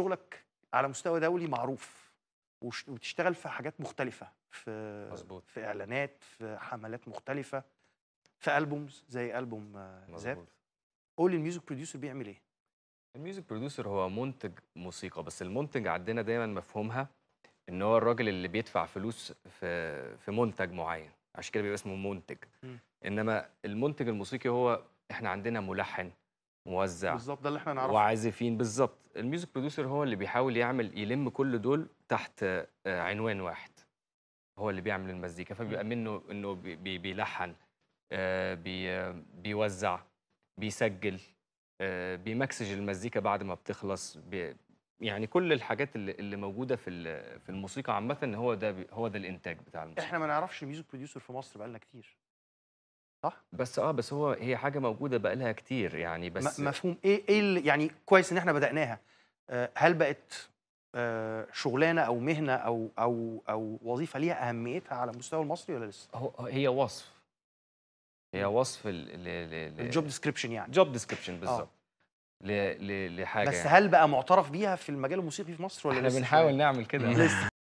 شغلك على مستوى دولي معروف وبتشتغل في حاجات مختلفه في مزبوط. في اعلانات في حملات مختلفه في البومز زي البوم زاب قول الميوزك بروديوسر بيعمل ايه الميوزك بروديوسر هو منتج موسيقى بس المنتج عندنا دايما مفهومها ان هو الراجل اللي بيدفع فلوس في في منتج معين عشان كده بيبقى اسمه منتج م. انما المنتج الموسيقي هو احنا عندنا ملحن موزع بالظبط ده اللي احنا نعرفه وعازفين بالظبط الميوزك بروديوسر هو اللي بيحاول يعمل يلم كل دول تحت آه، عنوان واحد هو اللي بيعمل المزيكا فبيبقى منه انه بي بيلحن آه، بي بيوزع بيسجل آه، بيمكسج المزيكا بعد ما بتخلص بي يعني كل الحاجات اللي, اللي موجوده في في الموسيقى عامه هو ده هو ده الانتاج بتاع الموسيقى احنا ما نعرفش ميوزك بروديوسر في مصر بقالنا كتير صح؟ بس اه بس هو هي حاجه موجوده بقى لها كتير يعني بس مفهوم ايه ايه يعني كويس ان احنا بدأناها آه، هل بقت آه، شغلانه او مهنه او او او وظيفه ليها اهميتها على المستوى المصري ولا لسه؟ هو هي وصف هي وصف ال ل- ل- ل- الجوب ديسكريبشن يعني جوب ديسكريبشن آه. بالظبط ل- ل- لحاجه بس يعني. هل بقى معترف بيها في المجال الموسيقي في مصر ولا احنا لسه بنحاول نعمل كده لسه